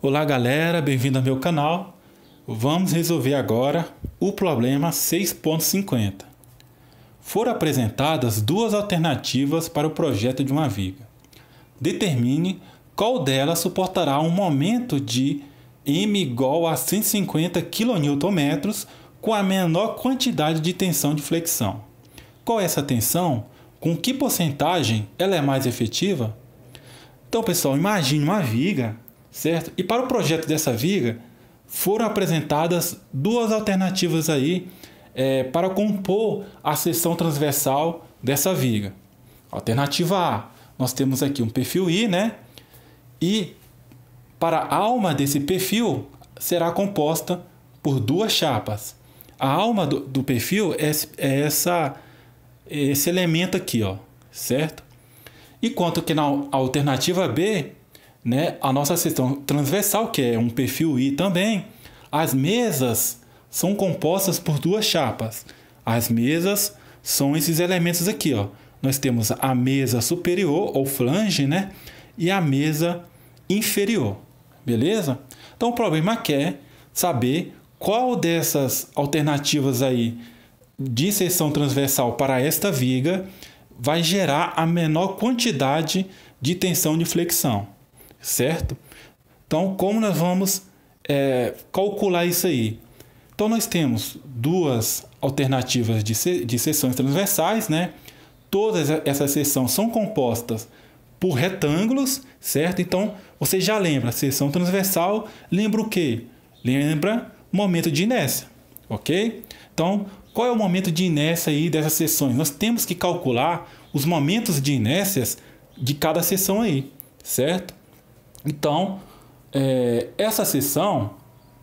Olá galera, bem-vindo ao meu canal. Vamos resolver agora o problema 6.50. Foram apresentadas duas alternativas para o projeto de uma viga. Determine qual delas suportará um momento de M igual a 150 kNm com a menor quantidade de tensão de flexão. Qual é essa tensão? Com que porcentagem ela é mais efetiva? Então, pessoal, imagine uma viga certo? E para o projeto dessa viga foram apresentadas duas alternativas aí é, para compor a seção transversal dessa viga. Alternativa A, nós temos aqui um perfil I, né? E para a alma desse perfil será composta por duas chapas. A alma do, do perfil é, é essa, esse elemento aqui, ó, certo? Enquanto que na alternativa B, né, a nossa seção transversal, que é um perfil I também, as mesas são compostas por duas chapas. As mesas são esses elementos aqui, ó. Nós temos a mesa superior ou flange, né, e a mesa inferior. Beleza? Então o problema quer é saber qual dessas alternativas aí de seção transversal para esta viga vai gerar a menor quantidade de tensão de flexão certo? Então, como nós vamos é, calcular isso aí? Então, nós temos duas alternativas de, de seções transversais, né? Todas essas seções são compostas por retângulos, certo? Então, você já lembra, seção transversal lembra o quê? Lembra momento de inércia, ok? Então, qual é o momento de inércia aí dessas seções? Nós temos que calcular os momentos de inércias de cada seção aí, certo? Então, é, essa seção,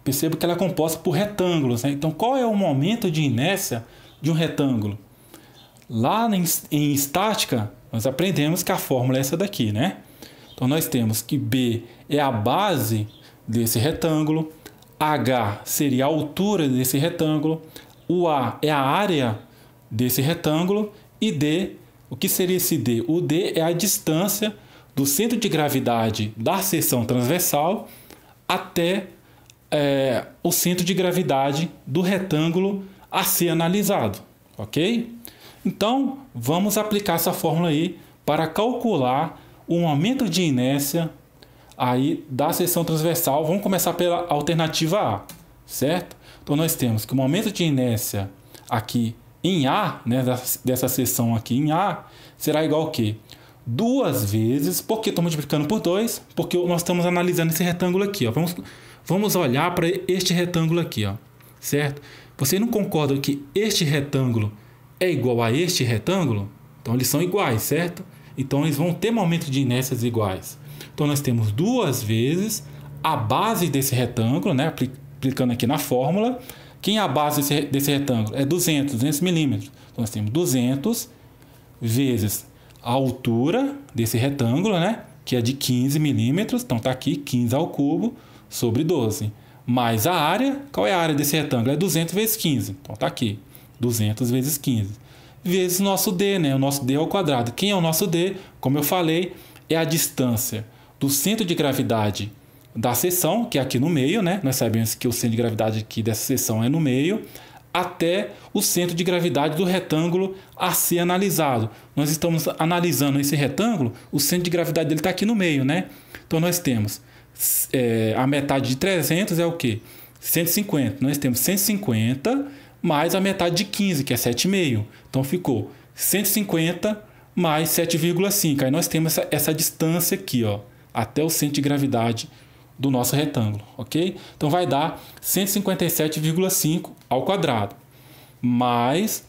percebo que ela é composta por retângulos. Né? Então, qual é o momento de inércia de um retângulo? Lá em, em estática, nós aprendemos que a fórmula é essa daqui, né? Então, nós temos que B é a base desse retângulo, H seria a altura desse retângulo, o A é a área desse retângulo e D, o que seria esse D? O D é a distância do centro de gravidade da seção transversal até é, o centro de gravidade do retângulo a ser analisado, ok? Então, vamos aplicar essa fórmula aí para calcular o momento de inércia aí da seção transversal. Vamos começar pela alternativa A, certo? Então, nós temos que o momento de inércia aqui em A, né, dessa, dessa seção aqui em A, será igual ao quê? duas vezes. Por que estou multiplicando por 2? Porque nós estamos analisando esse retângulo aqui. Ó. Vamos, vamos olhar para este retângulo aqui, ó. certo? Vocês não concordam que este retângulo é igual a este retângulo? Então, eles são iguais, certo? Então, eles vão ter momentos de inércias iguais. Então, nós temos duas vezes a base desse retângulo, né? aplicando aqui na fórmula. Quem é a base desse, desse retângulo? É 200, 200 milímetros. Então, nós temos 200 vezes a altura desse retângulo, né? Que é de 15 milímetros, então está aqui 15 ao cubo sobre 12. Mais a área, qual é a área desse retângulo? É 200 vezes 15, então está aqui, 200 vezes 15. Vezes nosso D, né? O nosso D ao quadrado. Quem é o nosso D? Como eu falei, é a distância do centro de gravidade da seção, que é aqui no meio, né? Nós sabemos que o centro de gravidade aqui dessa seção é no meio, até o centro de gravidade do retângulo a ser analisado. Nós estamos analisando esse retângulo, o centro de gravidade dele está aqui no meio, né? Então nós temos é, a metade de 300 é o quê? 150. Nós temos 150 mais a metade de 15, que é 7,5. Então ficou 150 mais 7,5. Aí nós temos essa, essa distância aqui, ó, até o centro de gravidade do nosso retângulo, ok? Então vai dar 157,5 ao quadrado. Mas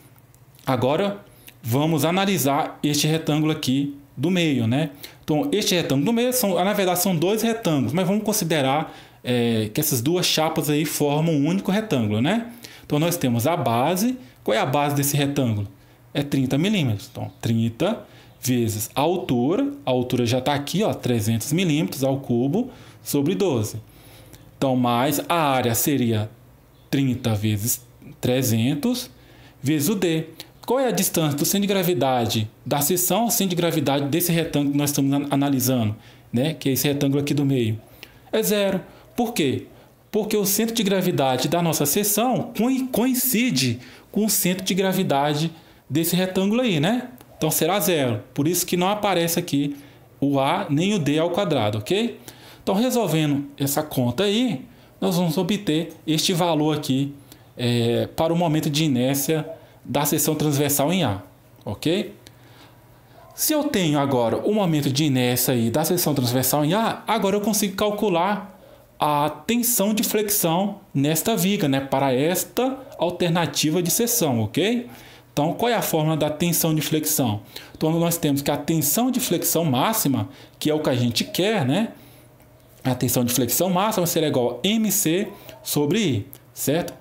agora vamos analisar este retângulo aqui do meio, né? Então este retângulo do meio são, na verdade, são dois retângulos, mas vamos considerar é, que essas duas chapas aí formam um único retângulo, né? Então nós temos a base. Qual é a base desse retângulo? É 30 milímetros. Então 30 vezes a altura, a altura já está aqui, ó, 300 milímetros ao cubo sobre 12. Então, mais a área seria 30 vezes 300 vezes o D. Qual é a distância do centro de gravidade da seção ao centro de gravidade desse retângulo que nós estamos analisando, né? que é esse retângulo aqui do meio? É zero. Por quê? Porque o centro de gravidade da nossa seção coincide com o centro de gravidade desse retângulo aí, né? Então será zero. Por isso que não aparece aqui o A nem o D ao quadrado, ok? Então, resolvendo essa conta aí, nós vamos obter este valor aqui é, para o momento de inércia da seção transversal em A, ok? Se eu tenho agora o momento de inércia aí da seção transversal em A, agora eu consigo calcular a tensão de flexão nesta viga, né? Para esta alternativa de seção, ok? Então, qual é a fórmula da tensão de flexão? Então, nós temos que a tensão de flexão máxima, que é o que a gente quer, né? a tensão de flexão máxima será igual a MC sobre I, certo?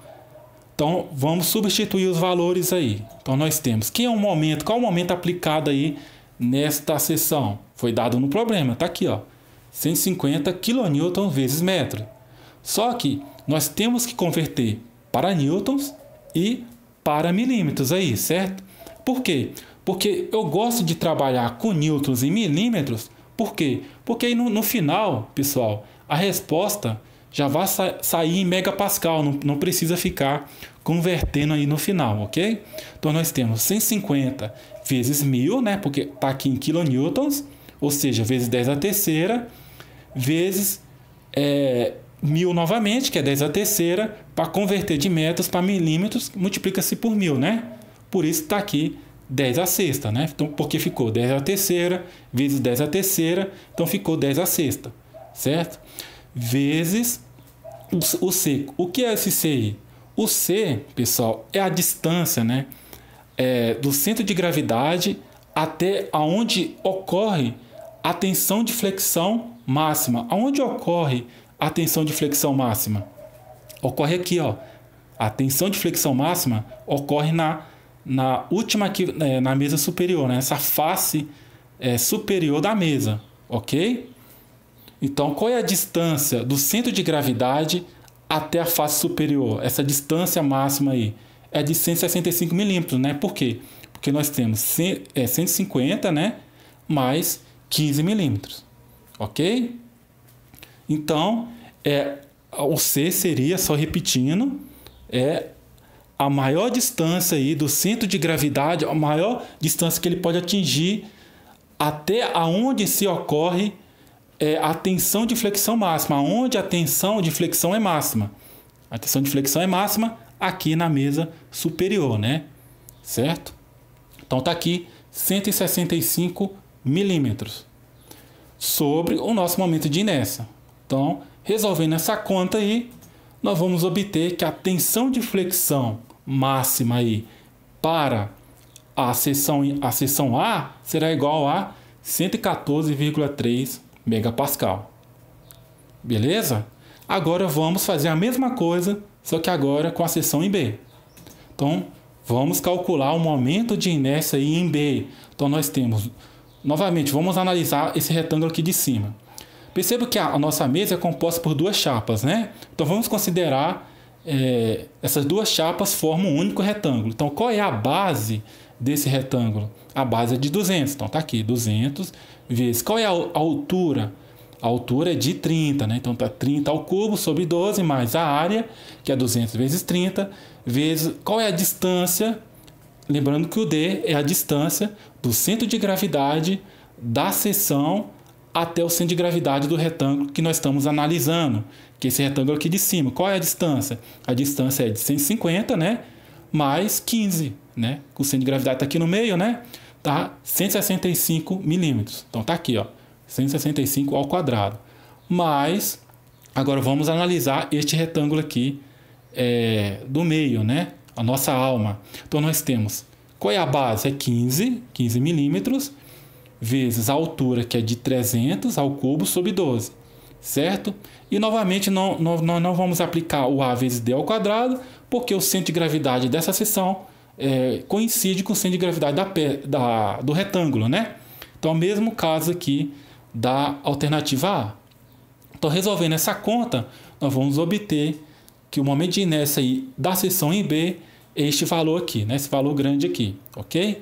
Então, vamos substituir os valores aí. Então, nós temos que é um momento, qual é o momento aplicado aí nesta seção? Foi dado no problema, está aqui, ó. 150 kN vezes metro. Só que nós temos que converter para newtons e para milímetros aí, certo? Por quê? Porque eu gosto de trabalhar com newtons e milímetros por quê? Porque aí no, no final, pessoal, a resposta já vai sa sair em megapascal, não, não precisa ficar convertendo aí no final, ok? Então nós temos 150 vezes 1000, né? Porque está aqui em kilonewtons, ou seja, vezes 10 a terceira, vezes é, 1000 novamente, que é 10 a terceira, para converter de metros para milímetros, multiplica-se por 1000, né? Por isso está aqui 10 à sexta, né? Então, porque ficou 10 à terceira vezes 10 à terceira, então ficou 10 à sexta, certo? Vezes o, C. O que é esse C aí? O C, pessoal, é a distância, né? É, do centro de gravidade até aonde ocorre a tensão de flexão máxima. Aonde ocorre a tensão de flexão máxima? Ocorre aqui, ó. A tensão de flexão máxima ocorre na na última aqui, é, na mesa superior, nessa né? face é, superior da mesa, ok? Então, qual é a distância do centro de gravidade até a face superior? Essa distância máxima aí é de 165 milímetros, né? Por quê? Porque nós temos 100, é, 150, né? Mais 15 milímetros, ok? Então, é, o C seria, só repetindo, é a maior distância aí do centro de gravidade, a maior distância que ele pode atingir até aonde se ocorre é, a tensão de flexão máxima, aonde a tensão de flexão é máxima. A tensão de flexão é máxima aqui na mesa superior, né? Certo? Então tá aqui 165 milímetros sobre o nosso momento de inércia. Então, resolvendo essa conta aí, nós vamos obter que a tensão de flexão máxima aí para a seção, a seção A será igual a 114,3 megapascal. Beleza? Agora vamos fazer a mesma coisa, só que agora com a seção em B. Então, vamos calcular o momento de inércia aí em B. Então, nós temos... Novamente, vamos analisar esse retângulo aqui de cima. Perceba que a nossa mesa é composta por duas chapas, né? Então, vamos considerar é, essas duas chapas formam um único retângulo. Então, qual é a base desse retângulo? A base é de 200. Então, está aqui, 200 vezes. Qual é a altura? A altura é de 30, né? Então, está 30 ao cubo sobre 12, mais a área, que é 200 vezes 30, vezes... Qual é a distância? Lembrando que o D é a distância do centro de gravidade da seção até o centro de gravidade do retângulo que nós estamos analisando, que é esse retângulo aqui de cima. Qual é a distância? A distância é de 150, né? Mais 15, né? O centro de gravidade está aqui no meio, né? Tá 165 milímetros. Então tá aqui, ó. 165 ao quadrado. Mais, agora vamos analisar este retângulo aqui é, do meio, né? A nossa alma. Então nós temos, qual é a base? É 15, 15 milímetros vezes a altura, que é de 300 ao cubo sobre 12, certo? E novamente não, não, nós não vamos aplicar o A vezes D ao quadrado, porque o centro de gravidade dessa seção é, coincide com o centro de gravidade da, da, do retângulo, né? Então, é o mesmo caso aqui da alternativa A. Então, resolvendo essa conta, nós vamos obter que o momento de inércia da seção em B é este valor aqui, né? esse valor grande aqui, ok?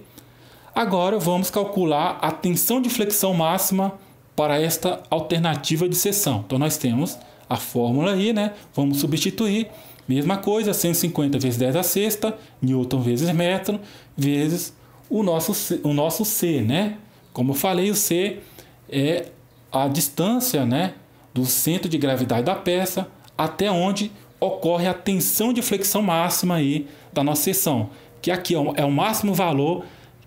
Agora vamos calcular a tensão de flexão máxima para esta alternativa de seção. Então nós temos a fórmula aí, né? Vamos substituir. Mesma coisa, 150 vezes 10 a sexta, newton vezes metro, vezes o nosso, o nosso C, né? Como eu falei, o C é a distância né, do centro de gravidade da peça até onde ocorre a tensão de flexão máxima aí da nossa seção, que aqui é o, é o máximo valor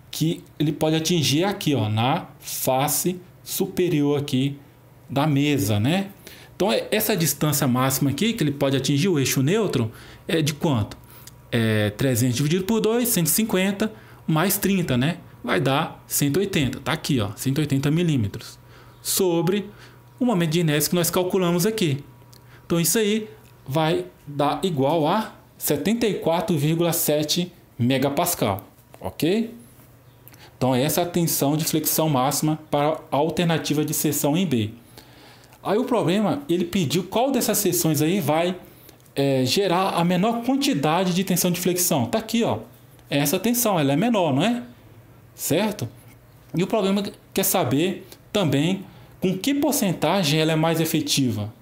que ele pode atingir aqui, ó, na face superior aqui da mesa, né? Então, é, essa distância máxima aqui que ele pode atingir, o eixo neutro, é de quanto? É 300 dividido por 2, 150, mais 30, né? Vai dar 180, tá aqui, ó, 180 milímetros, sobre o momento de inércia que nós calculamos aqui. Então, isso aí vai dar igual a 74,7 megapascal, ok? Então, essa é a tensão de flexão máxima para a alternativa de seção em B. Aí o problema, ele pediu qual dessas seções aí vai é, gerar a menor quantidade de tensão de flexão. Está aqui, ó. Essa tensão, ela é menor, não é? Certo? E o problema quer saber também com que porcentagem ela é mais efetiva.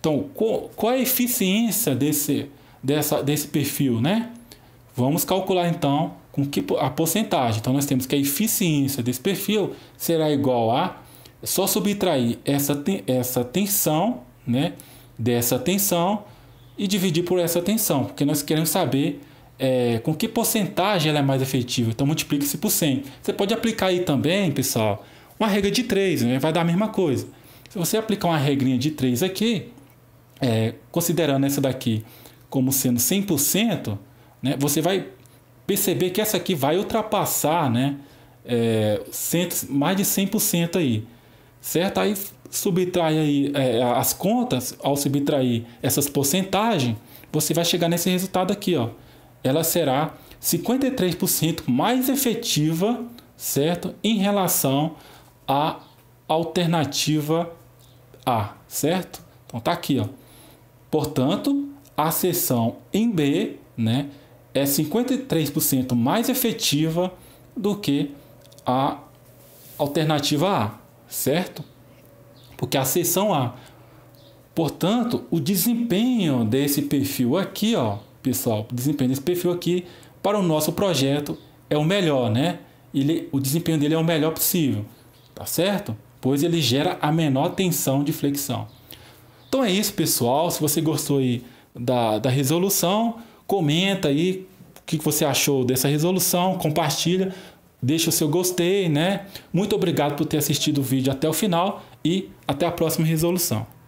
Então, qual, qual é a eficiência desse, dessa, desse perfil, né? Vamos calcular então com que a porcentagem. Então nós temos que a eficiência desse perfil será igual a só subtrair essa, essa tensão, né, dessa tensão e dividir por essa tensão, porque nós queremos saber é, com que porcentagem ela é mais efetiva. Então multiplica-se por 100. Você pode aplicar aí também, pessoal, uma regra de 3, né? vai dar a mesma coisa. Se você aplicar uma regrinha de 3 aqui, é, considerando essa daqui como sendo 100%, né, você vai perceber que essa aqui vai ultrapassar né, é, cento, mais de 100% aí, certo? Aí subtrai aí é, as contas, ao subtrair essas porcentagens, você vai chegar nesse resultado aqui, ó. Ela será 53% mais efetiva, certo? Em relação à alternativa A, certo? Então tá aqui, ó. Portanto, a seção em B, né, é 53% mais efetiva do que a alternativa A, certo? Porque a seção A. Portanto, o desempenho desse perfil aqui, ó, pessoal, o desempenho desse perfil aqui para o nosso projeto é o melhor, né? Ele, o desempenho dele é o melhor possível, tá certo? Pois ele gera a menor tensão de flexão. Então é isso, pessoal. Se você gostou aí da, da resolução, comenta aí o que você achou dessa resolução, compartilha, deixa o seu gostei, né? Muito obrigado por ter assistido o vídeo até o final e até a próxima resolução.